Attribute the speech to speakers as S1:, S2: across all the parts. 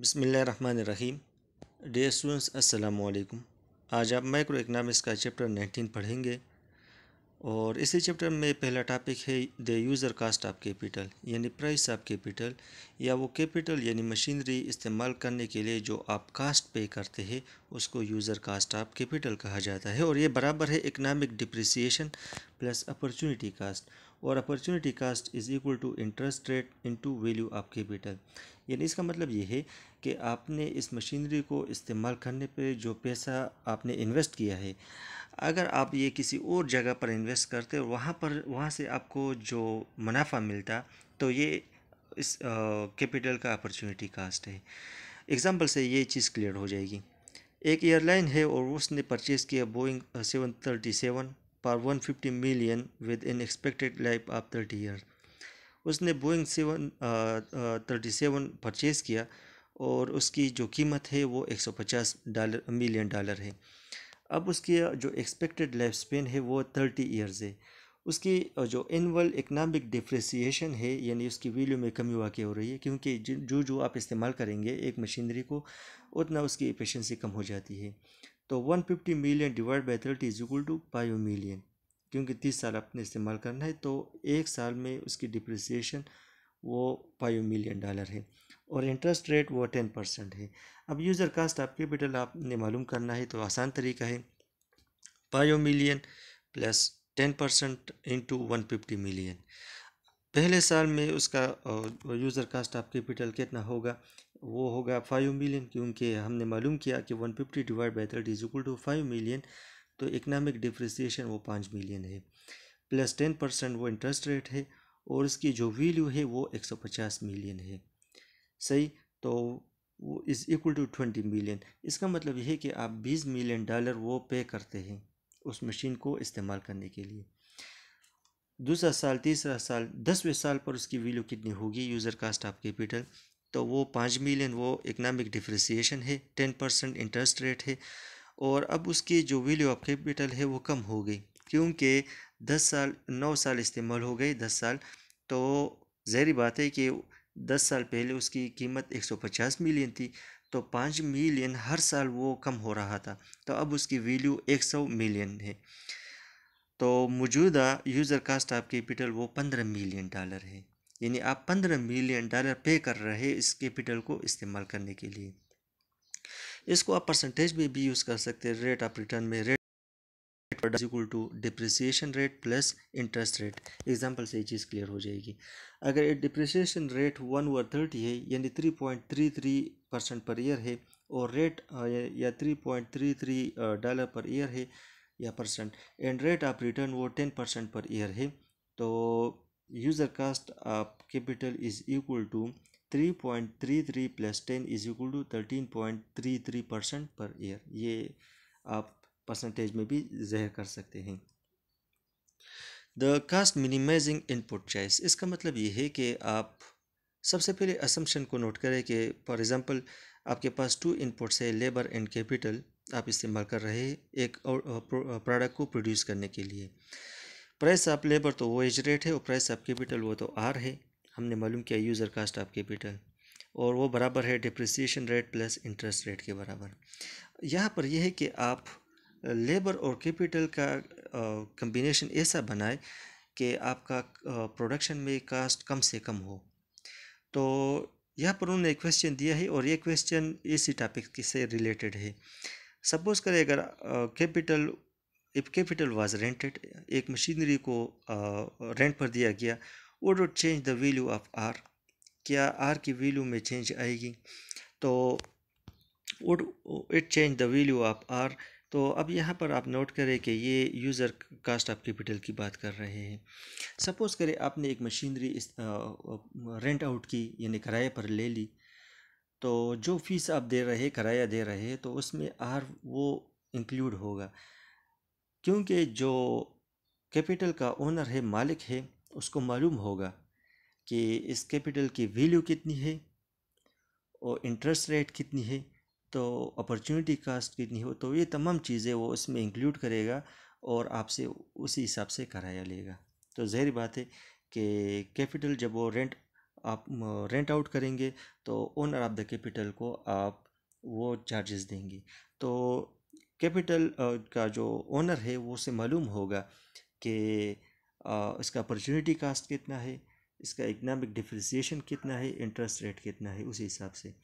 S1: रहीम day students वालेकुम आज आप माइक्रो इकनॉमिक्स का चैप्टर 19 पढ़ेंगे और इसी चैप्टर में पहला टॉपिक है the user cost of capital यानी प्राइस ऑफ कैपिटल या वो कैपिटल यानी मशीनरी इस्तेमाल करने के लिए जो आप कास्ट पे करते हैं उसको यूज़र कास्ट ऑफ कैपिटल कहा जाता है और ये बराबर है economic depreciation plus opportunity cost और opportunity cost is equal to interest rate into value of capital यानी इसका मतलब ये है कि आपने इस मशीनरी को इस्तेमाल करने पे जो पैसा आपने इन्वेस्ट किया है अगर आप ये किसी और जगह पर इन्वेस्ट करते और वहाँ पर वहाँ से आपको जो मुनाफा मिलता तो ये इस कैपिटल का अपॉर्चुनिटी कास्ट है एग्ज़ाम्पल से ये चीज़ क्लियर हो जाएगी एक एयरलाइन है और उसने परचेज़ किया बोइंग सेवन थर्टी सेवन पर 150 million within expected life of thirty year उसने Boeing seven thirty seven purchase किया और उसकी जो कीमत है वो 150 डॉलर मिलियन डॉलर है अब उसकी जो एक्सपेक्टेड लाइफ स्पेन है वो 30 इयर्स है उसकी जो एनअल इकनॉमिक डिप्रेसिएशन है यानी उसकी वैल्यू में कमी वाक़ हो रही है क्योंकि जो जो आप इस्तेमाल करेंगे एक मशीनरी को उतना उसकी एफिशिएंसी कम हो जाती है तो 150 मिलियन divide by thirty is equal to five million क्योंकि तीस साल अपने इस्तेमाल करना है तो एक साल में उसकी डिप्रिसिएशन वो फाइव मिलियन डॉलर है और इंटरेस्ट रेट वो टेन परसेंट है अब यूज़र कास्ट ऑफ कैपिटल आपने मालूम करना है तो आसान तरीका है five million plus ten percent into one fifty million पहले साल में उसका यूज़र कास्ट ऑफ कैपिटल कितना होगा वो होगा फाइव मिलियन क्योंकि हमने मालूम किया कि one fifty divide by thirty is equal to five million तो इकनॉमिक डिप्रिसिएशन वो पाँच मिलियन है प्लस टेन परसेंट वो इंटरेस्ट रेट है और इसकी जो वैल्यू है वो एक सौ पचास मिलियन है सही तो वो is equal to twenty million इसका मतलब यह है कि आप बीस मिलियन डॉलर वो पे करते हैं उस मशीन को इस्तेमाल करने के लिए दूसरा साल तीसरा साल दसवें साल पर उसकी वैल्यू कितनी होगी यूज़र कास्ट ऑफ कैपिटल तो वो पाँच मिलियन वो इकनॉमिक डिफ्रिसिएशन है टेन परसेंट इंटरेस्ट रेट है और अब उसकी जो वैल्यू ऑफ कैपिटल है वो कम हो गई क्योंकि दस साल नौ साल इस्तेमाल हो गए दस साल तो जहरी बात है कि दस साल पहले उसकी कीमत एक सौ पचास मिलियन थी तो पाँच मिलियन हर साल वो कम हो रहा था तो अब उसकी वैल्यू एक सौ मिलियन है तो मौजूदा यूज़र कास्ट ऑफ कैपिटल वो पंद्रह मिलियन डॉलर है यानी आप पंद्रह मिलियन डॉलर पे कर रहे इस कैपिटल को इस्तेमाल करने के लिए इसको आप परसेंटेज में भी यूज़ कर सकते हैं रेट ऑफ रिटर्न में rate equal to depreciation rate plus interest rate example से ये चीज़ क्लियर हो जाएगी अगर depreciation rate one over thirty है यानी three point three three percent per year है और रेट या three point three three dollar per year है या percent and rate of return वो टेन परसेंट पर ईयर है तो user cost of capital is equal to 3.33 plus ten is equal to thirteen point three three percent per year ये आप percentage में भी जहर कर सकते हैं the cost minimizing input choice इसका मतलब ये है कि आप सबसे पहले असम्पशन को नोट करें कि फॉर एग्ज़ाम्पल आपके पास टू इनपुट्स है लेबर एंड कैपिटल आप इस्तेमाल कर रहे हैं एक और प्रोडक्ट को प्रोड्यूस करने के लिए प्राइस ऑफ लेबर तो वो एज रेट है और प्राइस ऑफ कैपिटल वो तो आर है हमने मालूम किया यूज़र कास्ट ऑफ कैपिटल और वो बराबर है depreciation rate plus interest rate के बराबर यहाँ पर यह है कि आप लेबर और कैपिटल का कम्बिनेशन ऐसा बनाए कि आपका प्रोडक्शन में कास्ट कम से कम हो तो यहाँ पर उन्होंने क्वेश्चन दिया है और ये क्वेश्चन इसी टॉपिक से रिलेटेड है सपोज़ करें अगर capital if capital was rented एक मशीनरी को रेंट पर दिया गया वो would change the value of R क्या आर की वैल्यू में चेंज आएगी तो would it change the value of R तो अब यहाँ पर आप नोट करें कि ये यूज़र कास्ट ऑफ कैपिटल की बात कर रहे हैं सपोज़ करें आपने एक मशीनरी रेंट आउट की यानी किराए पर ले ली तो जो फीस आप दे रहे किराया दे रहे तो उसमें आर वो इंक्लूड होगा क्योंकि जो कैपिटल का ओनर है मालिक है उसको मालूम होगा कि इस कैपिटल की वैल्यू कितनी है और इंटरेस्ट रेट कितनी है तो अपॉर्चुनिटी कास्ट कितनी हो तो ये तमाम चीज़ें वो उसमें इंक्लूड करेगा और आपसे उसी हिसाब से कराया लेगा तो जहरी बात है कि कैपिटल जब वो रेंट आप रेंट आउट करेंगे तो ओनर ऑफ द कैपिटल को आप वो चार्जेस देंगे तो कैपिटल का जो ओनर है वो उसे मालूम होगा कि इसका अपॉर्चुनिटी कास्ट कितना है इसका इकनॉमिक डिफ्रेंसीशन कितना है इंटरेस्ट रेट कितना है उसी हिसाब से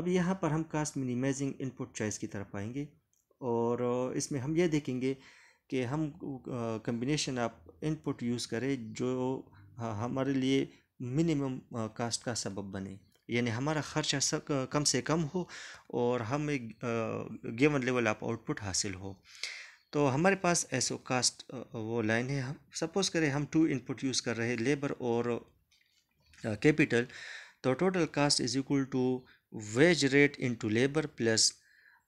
S1: अब यहाँ पर हम कास्ट मिनिमाइजिंग इनपुट चॉइस की तरफ आएंगे और इसमें हम ये देखेंगे कि हम कम्बिनेशन ऑफ इनपुट यूज़ करें जो हमारे लिए मिनिमम कास्ट का सबब बने यानी हमारा खर्चा सब कम से कम हो और हम एक गेवन लेवल आप आउटपुट हासिल हो तो हमारे पास ऐसो कास्ट वो लाइन है हम सपोज़ करें हम टू इनपुट यूज़ कर रहे हैं लेबर और कैपिटल तो total cost is equal to wage rate into labour plus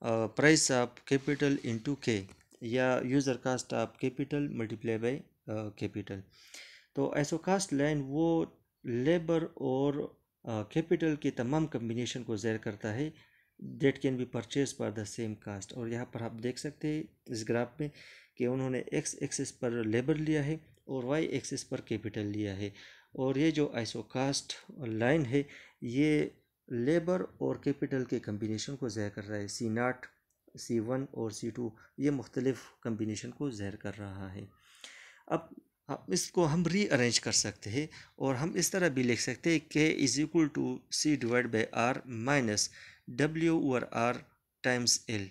S1: price of capital into K या user cost of capital multiply by capital तो ऐसो कास्ट लाइन वो लेबर और capital के तमाम कम्बिनेशन को ज़ैर करता है that can be purchase for the same cost और यहाँ पर आप देख सकते हैं इस ग्राफ में कि उन्होंने एक्स एक्सिस पर लेबर लिया है और वाई एक्सिस पर कैपिटल लिया है और ये जो आइसोकास्ट लाइन है ये लेबर और कैपिटल के कम्बिनेशन को जहर कर रहा है सी नाट सी वन और सी टू ये मुख्तलिफ़ कम्बिनेशन को ज़हर कर रहा है अब इसको हम रीअरेंज कर सकते हैं और हम इस तरह भी लिख सकते हैं K is equal to C divide by R minus W over R times L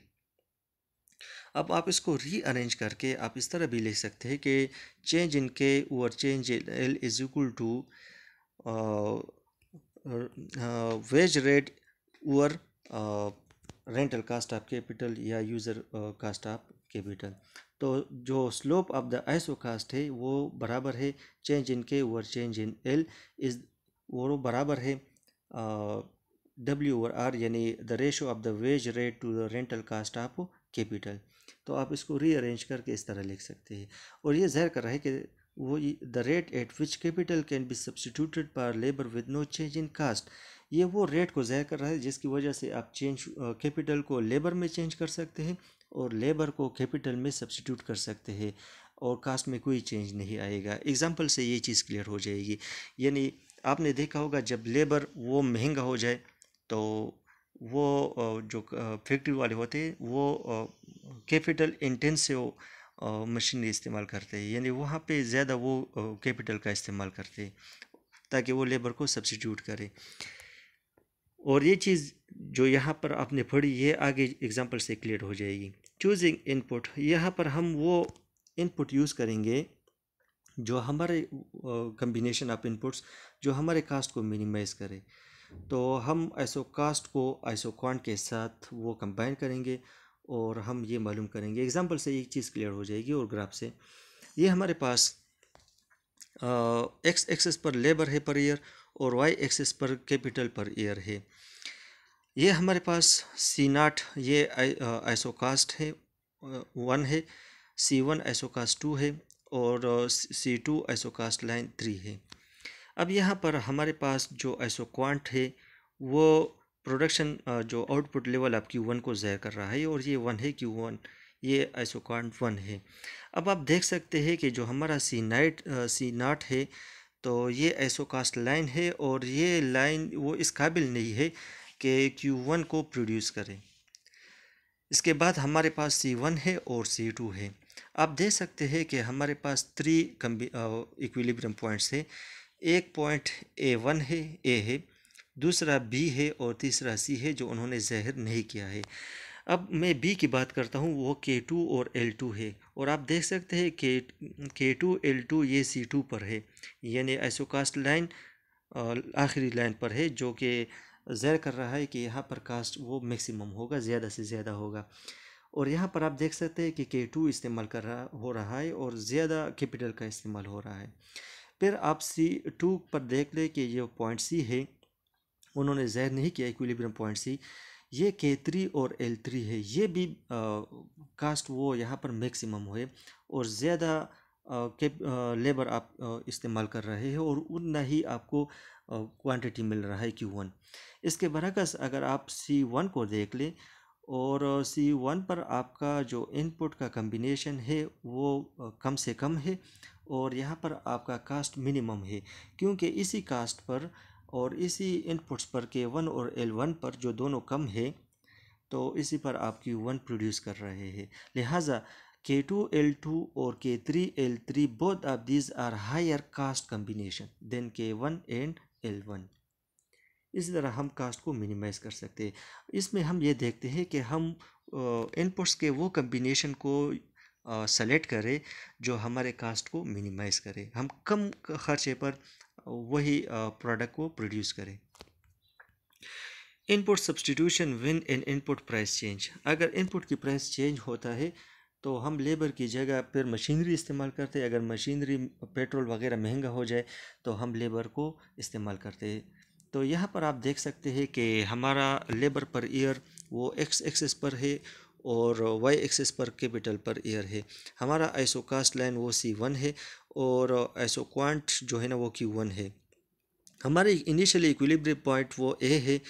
S1: अब आप इसको रीअरेंज करके आप इस तरह भी लिख सकते हैं कि change in K over change in L is equal to wage rate over rental cost of capital या यूज़र कास्ट ऑफ कैपिटल तो जो स्लोप ऑफ द आइसोकास्ट है वो बराबर है change in K over change in L is वो बराबर है डब्ल्यू ओवर आर यानी the ratio of the wage rate to the rental cost of capital तो आप इसको रीअरेंज करके इस तरह लिख सकते हैं और ये जहर कर रहा है कि वो the rate at which capital can be substituted for labour with no change in cost ये वो रेट को जहर कर रहा है जिसकी वजह से आप चेंज कैपिटल को लेबर में चेंज कर सकते हैं और लेबर को कैपिटल में सब्सिट्यूट कर सकते हैं और कास्ट में कोई चेंज नहीं आएगा एग्जाम्पल से ये चीज़ क्लियर हो जाएगी यानी आपने देखा होगा जब लेबर वो महंगा हो जाए तो वो जो फैक्ट्री वाले होते हैं वो कैपिटल इंटेंसिव मशीनरी इस्तेमाल करते हैं यानी वहाँ पे ज़्यादा वो कैपिटल का इस्तेमाल करते हैं ताकि वो लेबर को सब्सिट्यूट करें और ये चीज़ जो यहाँ पर आपने पढ़ी ये आगे एग्जाम्पल से क्लियर हो जाएगी चूजिंग इनपुट यहाँ पर हम वो इनपुट यूज़ करेंगे जो हमारे कम्बिनेशन ऑफ इनपुट्स जो हमारे कास्ट को मिनिमाइज़ करे तो हम ऐसो कास्ट को ऐसो क्वांट के साथ वो कंबाइन करेंगे और हम ये मालूम करेंगे एग्जाम्पल से एक चीज़ क्लियर हो जाएगी और ग्राफ से ये हमारे पास एक्स एक्सेस पर लेबर है पर ईयर और वाई एक्सिस पर कैपिटल पर ईयर है ये हमारे पास सी नाट ये आइसोकास्ट है वन है सी वन आइसोकास्ट टू है और C two isocost line three है अब यहाँ पर हमारे पास जो आइसोक्वांट है वो प्रोडक्शन जो आउटपुट लेवल आप क्यू वन को ज़ाहिर कर रहा है और ये वन है क्यू वन ये आइसोक्वांट वन है अब आप देख सकते हैं कि जो हमारा सी नाइट सी नाट है तो ये ऐसो कास्ट लाइन है और ये लाइन वो इस काबिल नहीं है कि क्यू वन को प्रोड्यूस करें इसके बाद हमारे पास सी वन है और सी टू है आप देख सकते हैं कि हमारे पास थ्री इक्विलिब्रियम पॉइंट्स है एक पॉइंट ए वन है ए है दूसरा बी है और तीसरा सी है जो उन्होंने जहर नहीं किया है अब मैं बी की बात करता हूँ वो के टू और एल टू है और आप देख सकते हैं के के टू एल टू ये सी टू पर है यानी आइसोकास्ट लाइन आखिरी लाइन पर है जो कि ज़हर कर रहा है कि यहाँ पर कास्ट वो मैक्सिमम होगा ज़्यादा से ज़्यादा होगा और यहाँ पर आप देख सकते हैं कि के टू इस्तेमाल कर रहा हो रहा है और ज़्यादा कैपिटल का इस्तेमाल हो रहा है फिर आप सी टू पर देख लें कि ये पॉइंट सी है उन्होंने जहर नहीं किया इक्विलिब्रियम पॉइंट सी ये के थ्री और एल थ्री है ये भी आ, कास्ट वो यहाँ पर मैक्सिमम है और ज़्यादा के लेबर आप इस्तेमाल कर रहे हैं और उतना ही आपको क्वांटिटी मिल रहा है क्यू वन इसके बरकस अगर आप सी वन को देख लें और सी वन पर आपका जो इनपुट का कम्बिनेशन है वो कम से कम है और यहाँ पर आपका कास्ट मिनिमम है क्योंकि इसी कास्ट पर और इसी इनपुट्स पर के वन और एल वन पर जो दोनों कम है तो इसी पर आप क्यू वन प्रोड्यूस कर रहे हैं लिहाजा के टू एल टू और K three L three both of these are higher cost combination than K one and L one इस तरह हम कास्ट को मिनिमाइज़ कर सकते हैं इसमें हम ये देखते हैं कि हम इनपुट्स के वो कम्बिनेशन को सेलेक्ट करें जो हमारे कास्ट को मिनिमाइज़ करे हम कम खर्चे पर वही प्रोडक्ट वो प्रोड्यूस करे input substitution within input price change अगर इनपुट की प्राइस चेंज होता है तो हम लेबर की जगह पर मशीनरी इस्तेमाल करते अगर मशीनरी पेट्रोल वगैरह महंगा हो जाए तो हम लेबर को इस्तेमाल करते तो यहाँ पर आप देख सकते हैं कि हमारा लेबर पर ईयर वो एक्स एक्सेस पर है और वाई एक्सेस पर कैपिटल पर ईयर है हमारा आइसोकास्ट कास्ट लाइन वो सी वन है और ऐसो क्वांट जो है ना वो क्यू वन है हमारे इनिशियल इक्विलिब्रियम पॉइंट वो ए है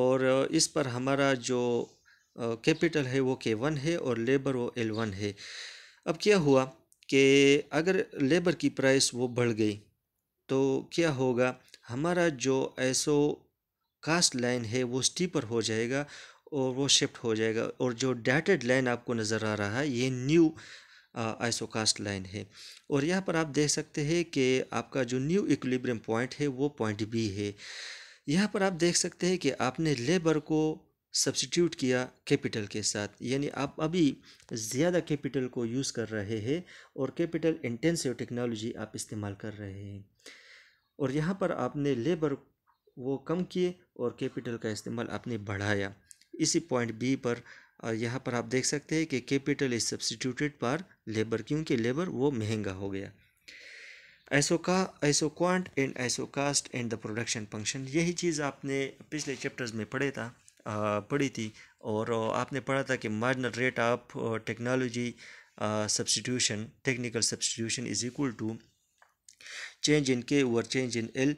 S1: और इस पर हमारा जो कैपिटल है वो के वन है और लेबर वो एल वन है अब क्या हुआ कि अगर लेबर की प्राइस वो बढ़ गई तो क्या होगा हमारा जो ऐसो कास्ट लाइन है वो स्टीपर हो जाएगा और वो शिफ्ट हो जाएगा और जो डैटेड लाइन आपको नज़र आ रहा है ये न्यू आइसोकास्ट लाइन है और यहाँ पर आप देख सकते हैं कि आपका जो न्यू इक्विलिब्रियम पॉइंट है वो पॉइंट बी है यहाँ पर आप देख सकते हैं कि आपने लेबर को सब्सिट्यूट किया कैपिटल के साथ यानी आप अभी ज़्यादा कैपिटल को यूज़ कर रहे हैं और कैपिटल इंटेंसिव टेक्नोलॉजी आप इस्तेमाल कर रहे हैं और यहाँ पर आपने लेबर वो कम किए और कैपिटल का इस्तेमाल आपने बढ़ाया इसी पॉइंट बी पर और यहाँ पर आप देख सकते हैं कि capital is substituted for labour क्योंकि लेबर वो महंगा हो गया ऐसो का isoquant and cost and the production function यही चीज़ आपने पिछले चैप्टर्स में पढ़े था पढ़ी थी और आपने पढ़ा था कि marginal rate of technology substitution technical substitution is equal to change in K over change in L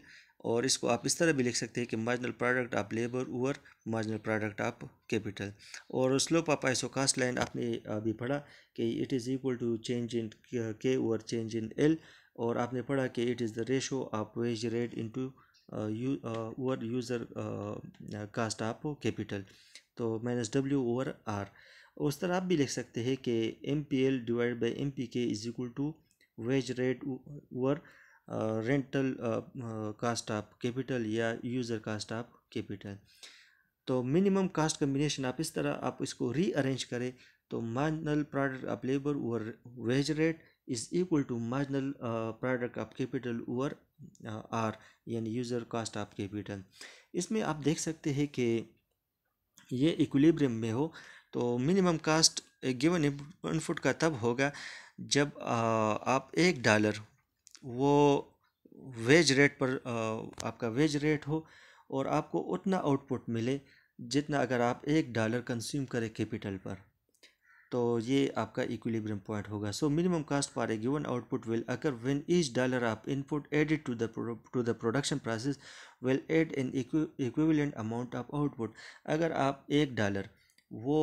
S1: और इसको आप इस तरह भी लिख सकते हैं कि marginal product of labour over marginal product of capital और slope of isocost line आपने अभी पढ़ा कि it is equal to change in K over change in L और आपने पढ़ा कि it is the ratio of wage rate to over user cost of capital तो माइनस डब्ल्यू ओवर आर उस तरह आप भी लिख सकते हैं कि M P L divide by M P K is equal to wage rate over rental cost of capital या यूज़र कास्ट ऑफ कैपिटल तो मिनिमम कास्ट कम्बिनेशन आप इस तरह आप इसको रीअरेंज करें तो marginal product of labour over wage rate is equal to marginal product of capital over R यानी यूज़र कास्ट ऑफ कैपिटल इसमें आप देख सकते हैं कि ये इक्विलिब्रियम में हो तो मिनिमम कास्ट गिवन इनपुट का तब होगा जब आ, आप एक डॉलर वो वेज रेट पर आपका वेज रेट हो और आपको उतना आउटपुट मिले जितना अगर आप एक डॉलर कंज्यूम करें कैपिटल पर तो ये आपका इक्विलिब्रियम पॉइंट होगा so minimum cost for a given output will अगर व्हेन ईच डॉलर आप input added to the to the production process will add an equivalent amount of output अगर आप एक डॉलर वो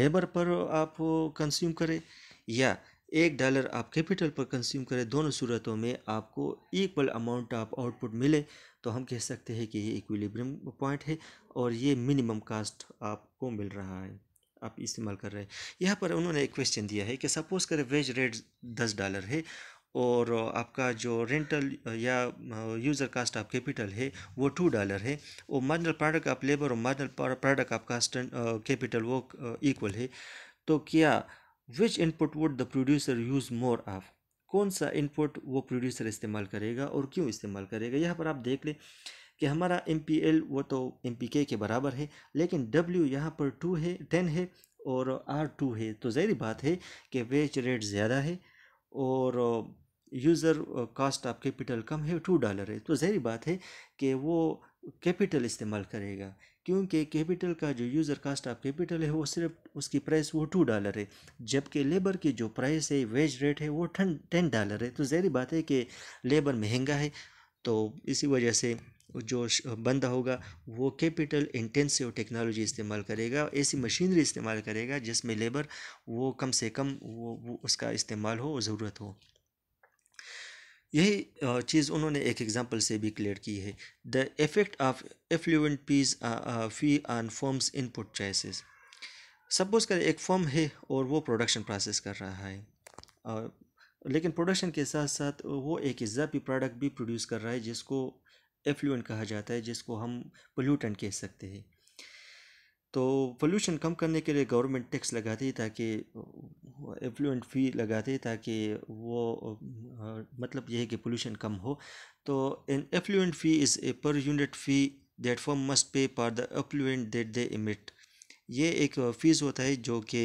S1: लेबर पर आप कंज्यूम करें या एक डॉलर आप कैपिटल पर कंज्यूम करें दोनों सूरतों में आपको इक्वल अमाउंट ऑफ आउटपुट मिले तो हम कह सकते हैं कि ये इक्विलिब्रियम पॉइंट है और ये मिनिमम कास्ट आपको मिल रहा है आप इस्तेमाल कर रहे हैं यहाँ पर उन्होंने एक क्वेश्चन दिया है कि सपोज़ करें वेज रेट दस डॉलर है और आपका जो रेंटल या यूज़र कास्ट ऑफ कैपिटल है वो टू डॉलर है और मार्जिनल प्रोडक्ट ऑफ लेबर और marginal product of cost capital वो इक्वल है तो क्या which input would the producer use more of कौन सा इनपुट वो प्रोड्यूसर इस्तेमाल करेगा और क्यों इस्तेमाल करेगा यहाँ पर आप देख लें कि हमारा एम पी एल वो तो एम पी के के बराबर है लेकिन डब्ल्यू यहाँ पर टू है टेन है और आर टू है तो ज़ाहिर बात है कि वेच रेट ज़्यादा है और यूज़र कास्ट ऑफ कैपिटल कम है टू डॉलर है तो ज़ाहिर बात है कि वो कैपिटल इस्तेमाल करेगा क्योंकि कैपिटल का जो यूज़र कास्ट ऑफ कैपिटल है वो सिर्फ उसकी प्राइस वो टू डॉलर है जबकि लेबर की जो प्राइस है वेज रेट है वो टन टेन डॉलर है तो जहरी बात है कि लेबर महंगा है तो इसी वजह से जो बंदा होगा वो कैपिटल इंटेंसिव टेक्नोलॉजी इस्तेमाल करेगा ऐसी मशीनरी इस्तेमाल करेगा जिसमें लेबर वो कम से कम वो, वो उसका इस्तेमाल हो ज़रूरत हो यही चीज़ उन्होंने एक एग्जाम्पल से भी क्लियर की है the effect of effluent fees fee on firms input choices suppose कर एक फॉर्म है और वो प्रोडक्शन प्रोसेस कर रहा है और लेकिन प्रोडक्शन के साथ साथ वो एक इजाफी प्रोडक्ट भी प्रोड्यूस कर रहा है जिसको एफ्लुएंट कहा जाता है जिसको हम पोल्यूटेंट कह सकते हैं तो पोल्यूशन कम करने के लिए गवर्नमेंट टैक्स लगाती है ताकि एफ्लुएंट फी लगाती है ताकि वो मतलब यह है कि पोल्यूशन कम हो तो an effluent fee is a per unit fee that firm must pay for the effluent that they emit ये एक फ़ीस होता है जो कि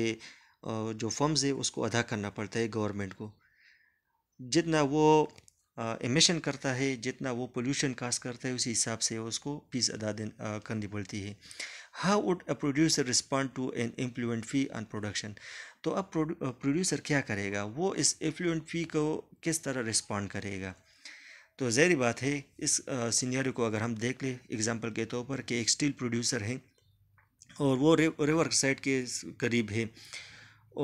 S1: जो फर्म्स है उसको अदा करना पड़ता है गवर्नमेंट को जितना वो एमिशन करता है जितना वो पोल्यूशन कास्ट करता है उसी हिसाब से उसको फीस अदा करनी पड़ती है how would a producer respond to an effluent fee on production तो अब प्रोड्यूसर क्या करेगा वो इस इम्प्लूमेंट फी को किस तरह रिस्पॉन्ड करेगा तो जहरी बात है इस सीनियर को अगर हम देख लें एग्ज़ाम्पल के तौर पर कि एक स्टील प्रोड्यूसर है और वो रे, रिवर साइड के करीब है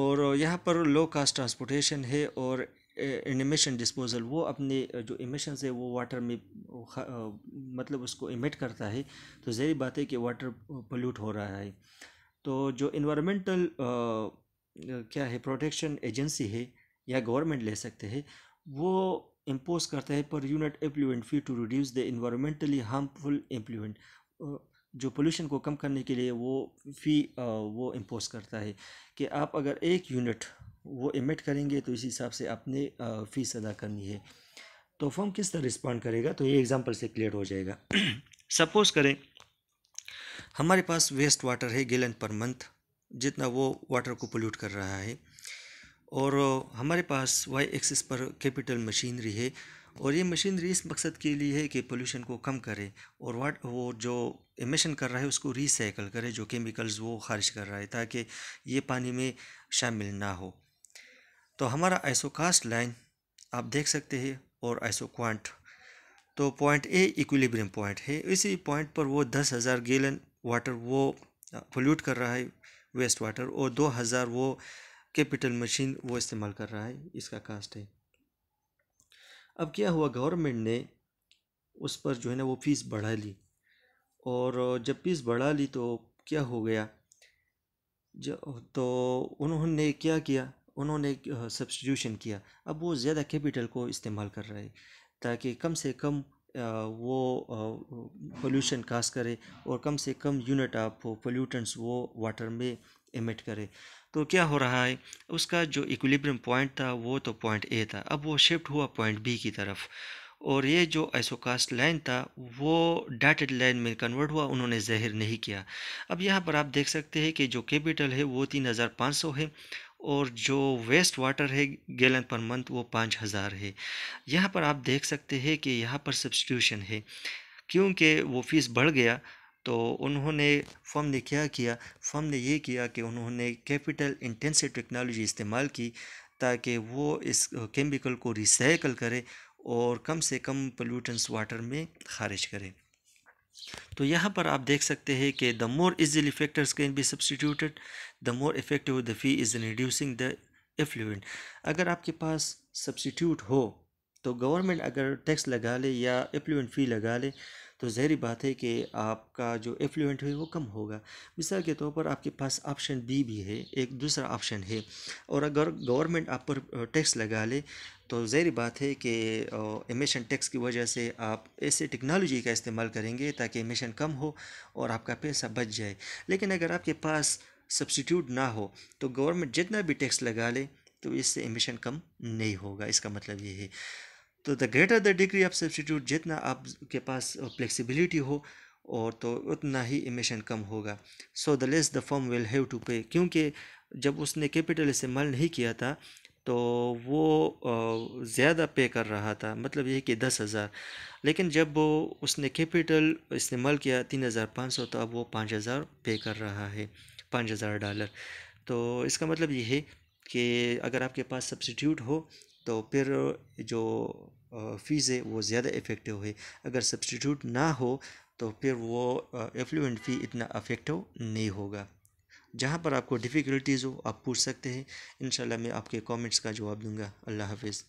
S1: और यहाँ पर लो कास्ट ट्रांसपोर्टेशन है और इमिशन डिस्पोजल वो अपने जो इमिशन है वो वाटर में मतलब उसको इमिट करता है तो जहरी बात है कि वाटर पोल्यूट हो रहा है तो जो इन्वामेंटल क्या है प्रोटेक्शन एजेंसी है या गवर्नमेंट ले सकते हैं वो इम्पोज करता है per unit effluent fee to reduce the environmentally harmful effluent जो पोल्यूशन को कम करने के लिए वो फी वो इम्पोज करता है कि आप अगर एक यूनिट वो इमिट करेंगे तो इस हिसाब से अपने फ़ीस अदा करनी है तो फॉर्म किस तरह रिस्पॉन्ड करेगा तो ये एग्ज़ाम्पल से क्लियर हो जाएगा सपोज़ करें हमारे पास वेस्ट वाटर है गेलन पर मंथ जितना वो वाटर को पोल्यूट कर रहा है और हमारे पास वाई एक्सिस पर कैपिटल मशीनरी है और ये मशीनरी इस मकसद के लिए है कि पोल्यूशन को कम करे और वाट वो जो एमिशन कर रहा है उसको रिसाइकल करे जो केमिकल्स वो खारिज कर रहा है ताकि ये पानी में शामिल ना हो तो हमारा आइसोकास्ट लाइन आप देख सकते हैं और आइसोक्वांट तो पॉइंट ए इक्विलिब्रियम पॉइंट है इसी पॉइंट पर वो दस हज़ार गेलन वाटर वो पोल्यूट कर रहा है वेस्ट वाटर और दो हज़ार वो कैपिटल मशीन वो इस्तेमाल कर रहा है इसका कास्ट है अब क्या हुआ गवर्नमेंट ने उस पर जो है ना वो फीस बढ़ा ली और जब फीस बढ़ा ली तो क्या हो गया जो तो उन्होंने क्या किया उन्होंने सब्सटीट्यूशन किया अब वो ज़्यादा कैपिटल को इस्तेमाल कर रहे ताकि कम से कम वो पोल्यूशन कास्ट करे और कम से कम यूनिट आप पोल्यूटेंट्स वो वाटर में एमिट करे तो क्या हो रहा है उसका जो इक्विलिब्रियम पॉइंट था वो तो पॉइंट ए था अब वो शिफ्ट हुआ पॉइंट बी की तरफ और ये जो आइसोकास्ट लाइन था वो डाटेड लाइन में कन्वर्ट हुआ उन्होंने ज़हर नहीं किया अब यहाँ पर आप देख सकते हैं कि जो कैपिटल है वो तीन हज़ार पाँच सौ है और जो वेस्ट वाटर है गैलन पर मंथ वो पाँच हज़ार है यहाँ पर आप देख सकते हैं कि यहाँ पर सब्सटीट्यूशन है क्योंकि वो फीस बढ़ गया तो उन्होंने फर्म ने क्या किया फर्म ने ये किया कि उन्होंने कैपिटल इंटेंसिव टेक्नोलॉजी इस्तेमाल की ताकि वो इस केमिकल को रिसाइकल करें और कम से कम पोल्यूटेंस वाटर में खारिज करें तो यहाँ पर आप देख सकते हैं कि the more easily factors can be substituted the more effective the fee is in reducing the effluent अगर आपके पास सब्सटीट्यूट हो तो गवर्नमेंट अगर टैक्स लगा ले या एफ्लुएंट फ़ी लगा ले तो जहरी बात है कि आपका जो एफ्लुएंट है वो कम होगा मिसाल के तौर पर आपके पास ऑप्शन बी भी है एक दूसरा ऑप्शन है और अगर गवर्नमेंट आप पर टैक्स लगा ले तो ज़हरी बात है कि एमिशन टैक्स की वजह से आप ऐसे टेक्नोलॉजी का इस्तेमाल करेंगे ताकि एमिशन कम हो और आपका पैसा बच जाए लेकिन अगर आपके पास सब्सिट्यूट ना हो तो गवर्नमेंट जितना भी टैक्स लगा ले तो इससे एमिशन कम नहीं होगा इसका मतलब ये है तो the greater the degree of substitute जितना आपके पास फ्लेक्सिबिलिटी हो और तो उतना ही एमिशन कम होगा so the less the firm will have to pay क्योंकि जब उसने कैपिटल इस्तेमाल नहीं किया था तो वो ज़्यादा पे कर रहा था मतलब ये कि दस हज़ार लेकिन जब वो उसने कैपिटल इस्तेमाल किया तीन हज़ार पाँच सौ तो अब वो पाँच हज़ार पे कर रहा है पाँच हज़ार डॉलर तो इसका मतलब ये है कि अगर आपके पास सब्सिट्यूट हो तो फिर जो फ़ीस है वो ज़्यादा इफ़ेक्टिव है अगर सब्सिट्यूट ना हो तो फिर वो एफ्लुएंट फ़ी इतना अफेक्टिव नहीं होगा जहाँ पर आपको डिफ़िकल्टीज़ हो आप पूछ सकते हैं इन मैं आपके कमेंट्स का जवाब दूँगा अल्लाह हाफिज़